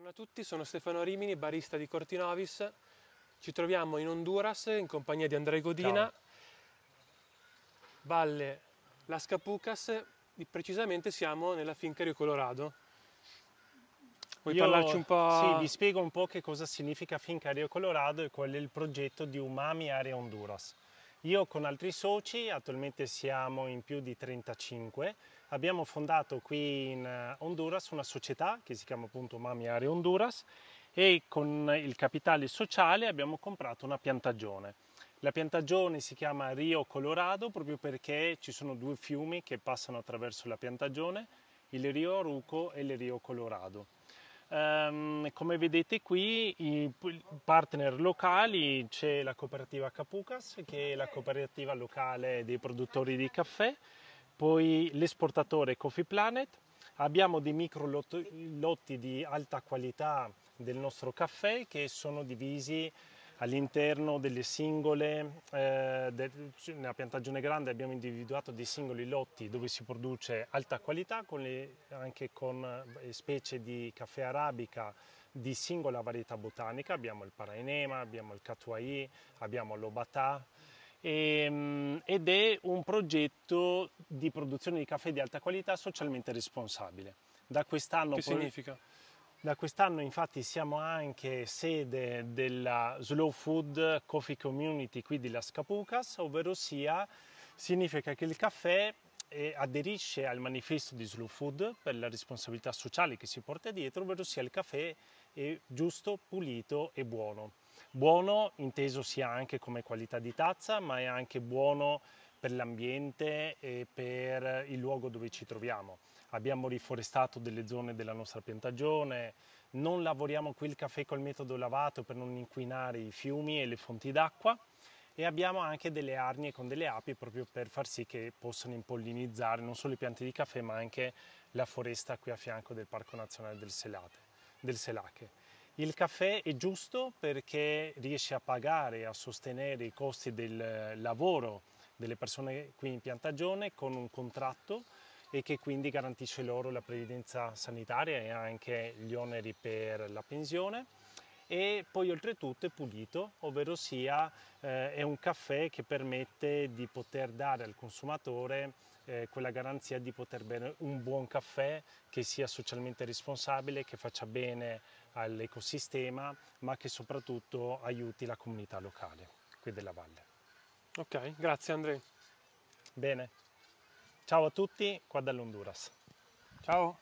Buongiorno a tutti, sono Stefano Rimini, barista di Cortinovis. Ci troviamo in Honduras in compagnia di Andrei Godina, Ciao. Valle Las Capucas, e precisamente siamo nella finca Rio Colorado. Vuoi Io, parlarci un po'? Sì, vi spiego un po' che cosa significa finca Rio Colorado e qual è il progetto di Umami Area Honduras. Io con altri soci, attualmente siamo in più di 35, abbiamo fondato qui in eh, Honduras una società che si chiama appunto Mami Area Honduras e con il capitale sociale abbiamo comprato una piantagione. La piantagione si chiama Rio Colorado proprio perché ci sono due fiumi che passano attraverso la piantagione, il Rio Aruco e il Rio Colorado. Um, come vedete qui i partner locali c'è la cooperativa Capucas che è la cooperativa locale dei produttori di caffè, poi l'esportatore Coffee Planet, abbiamo dei micro lotti di alta qualità del nostro caffè che sono divisi all'interno delle singole, eh, de, cioè, nella piantagione grande abbiamo individuato dei singoli lotti dove si produce alta qualità con le, anche con eh, specie di caffè arabica di singola varietà botanica, abbiamo il paraenema, abbiamo il catuai, abbiamo l'obatà e, ehm, ed è un progetto di produzione di caffè di alta qualità socialmente responsabile. Da quest'anno che significa? Da quest'anno infatti siamo anche sede della Slow Food Coffee Community qui di Las Capucas, ovvero sia significa che il caffè eh, aderisce al manifesto di Slow Food per la responsabilità sociale che si porta dietro, ovvero sia il caffè è giusto, pulito e buono. Buono inteso sia anche come qualità di tazza, ma è anche buono per l'ambiente e per il luogo dove ci troviamo. Abbiamo riforestato delle zone della nostra piantagione, non lavoriamo qui il caffè col metodo lavato per non inquinare i fiumi e le fonti d'acqua e abbiamo anche delle arnie con delle api proprio per far sì che possano impollinizzare non solo le piante di caffè ma anche la foresta qui a fianco del Parco Nazionale del, Selate, del Selache. Il caffè è giusto perché riesce a pagare, a sostenere i costi del lavoro delle persone qui in piantagione con un contratto e che quindi garantisce loro la previdenza sanitaria e anche gli oneri per la pensione e poi oltretutto è pulito, ovvero sia eh, è un caffè che permette di poter dare al consumatore eh, quella garanzia di poter bere un buon caffè che sia socialmente responsabile, che faccia bene all'ecosistema, ma che soprattutto aiuti la comunità locale qui della valle. Ok, grazie Andrea. Bene. Ciao a tutti, qua dall'Honduras. Ciao.